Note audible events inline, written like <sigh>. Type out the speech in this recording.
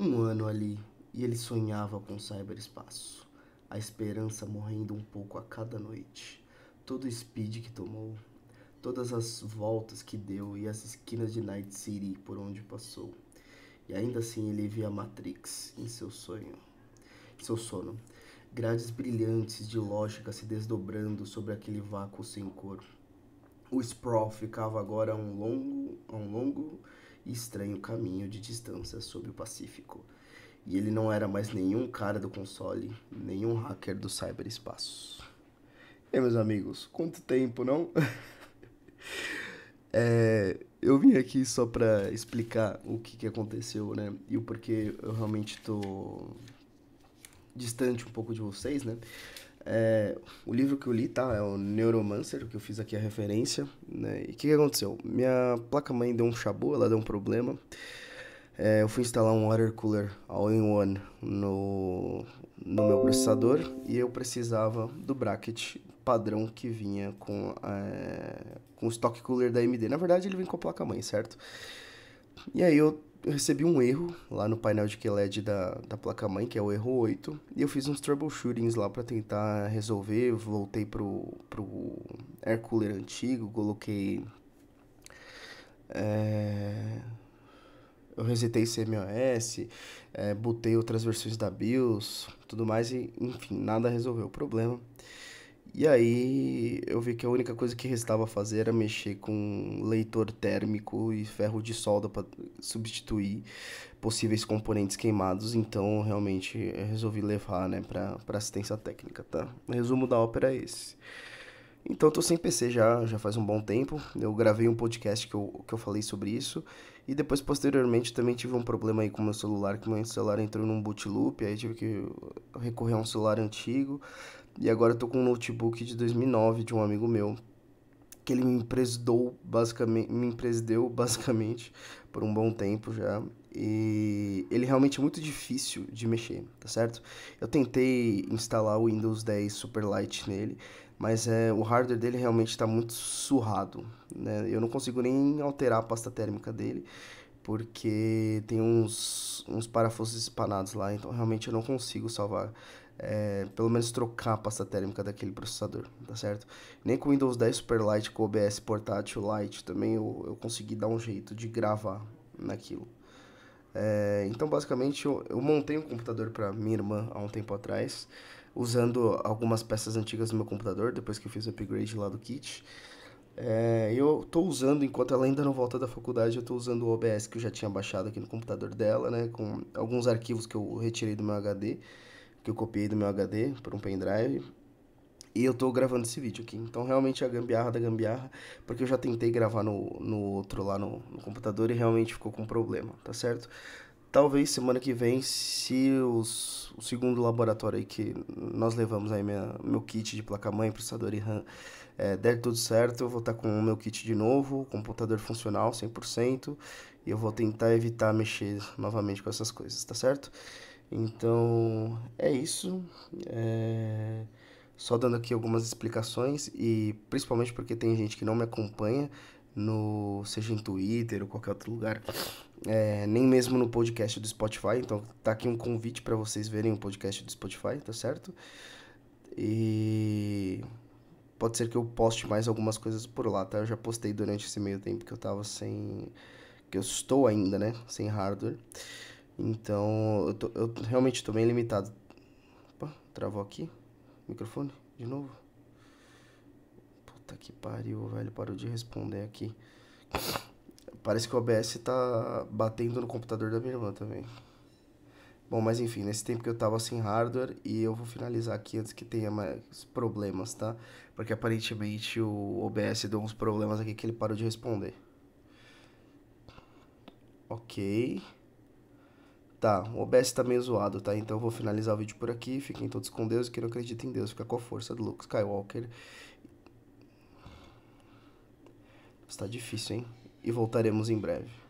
Um ano ali e ele sonhava com o cyberespaço, a esperança morrendo um pouco a cada noite. Todo o speed que tomou, todas as voltas que deu e as esquinas de Night City por onde passou. E ainda assim ele via Matrix em seu sonho, seu sono. Grades brilhantes de lógica se desdobrando sobre aquele vácuo sem cor. O sprawl ficava agora a um longo, a um longo e estranho caminho de distância sobre o Pacífico. E ele não era mais nenhum cara do console, nenhum hacker do cyberespaço. E meus amigos, quanto tempo, não? <laughs> é, eu vim aqui só para explicar o que, que aconteceu, né? E o porquê eu realmente tô distante um pouco de vocês, né? É, o livro que eu li, tá? É o Neuromancer, que eu fiz aqui a referência. Né? E o que, que, aconteceu? Minha placa-mãe deu um chabu, ela deu um problema. É, eu fui instalar um water cooler all-in-one no, no meu processador e eu precisava do bracket padrão que vinha com, é, com o stock cooler da AMD. Na verdade, ele vem com a placa-mãe, certo? E aí eu eu recebi um erro lá no painel de QLED da, da placa-mãe, que é o erro 8, e eu fiz uns troubleshootings lá para tentar resolver, voltei pro, pro air cooler antigo, coloquei... É, eu resetei CMOS, é, eh, botei outras versões da BIOS, tudo mais, e enfim, nada resolveu o problema. E aí eu vi que a única coisa que restava fazer era mexer com leitor térmico e ferro de solda para substituir possíveis componentes queimados, então realmente resolvi levar, né, para assistência técnica, tá? O resumo da ópera é esse. Então, eu tô sem PC já, já faz um bom tempo. Eu gravei um podcast que eu, que eu falei sobre isso. E depois, posteriormente, também tive um problema aí com meu celular, que meu celular entrou num boot loop, aí tive que recorrer a um celular antigo. E agora eu tô com um notebook de 2009 de um amigo meu, que ele me emprestou basicamente, me empresdeu <laughs> basicamente por um bom tempo já. E ele realmente é muito difícil de mexer, tá certo? Eu tentei instalar o Windows 10 Superlight nele, mas é, o hardware dele realmente está muito surrado, né? Eu não consigo nem alterar a pasta térmica dele porque tem uns, uns parafusos espanados lá, então realmente eu não consigo salvar. É, pelo menos trocar a pasta térmica daquele processador, tá certo? Nem com o Windows 10 Super Lite, com o OBS portátil Lite também eu, eu consegui dar um jeito de gravar naquilo. É, então, basicamente, eu, eu, montei um computador para minha irmã há um tempo atrás, usando algumas peças antigas do meu computador, depois que eu fiz o upgrade lá do kit. É, eu estou usando, enquanto ela ainda não volta da faculdade, eu estou usando o OBS que eu já tinha baixado aqui no computador dela, né? Com alguns arquivos que eu retirei do meu HD, que eu copiei do meu HD para um pendrive. E eu estou gravando esse vídeo aqui. Então, realmente, é a gambiarra da gambiarra, porque eu já tentei gravar no, no outro lá no, no computador e realmente ficou com problema, tá certo? Talvez semana que vem, se os, o segundo laboratório aí que nós levamos aí minha, meu kit de placa-mãe, processador e RAM é, der tudo certo, eu vou estar tá com o meu kit de novo, computador funcional 100%, e eu vou tentar evitar mexer novamente com essas coisas, tá certo? Então, é isso. É... Só dando aqui algumas explicações, e principalmente porque tem gente que não me acompanha, no seja em Twitter ou qualquer outro lugar, é, nem mesmo no podcast do Spotify. Então tá aqui um convite para vocês verem o podcast do Spotify, tá certo? E Pode ser que eu poste mais algumas coisas por lá, tá? Eu já postei durante esse meio tempo que eu tava sem. que eu estou ainda, né? Sem hardware. Então, eu, tô, eu realmente tô bem limitado. Opa, travou aqui? Microfone? De novo? Puta que pariu, velho. Parou de responder aqui. <laughs> Parece que o OBS tá batendo no computador da minha irmã também. Bom, mas enfim, nesse tempo que eu tava sem hardware, e eu vou finalizar aqui antes que tenha mais problemas, tá? Porque aparentemente o OBS deu uns problemas aqui que ele parou de responder. Ok. Tá, o OBS tá meio zoado, tá? Então eu vou finalizar o vídeo por aqui. Fiquem todos com Deus. que não acredita em Deus, fica com a força do Luke Skywalker. Está difícil, hein? E voltaremos em breve.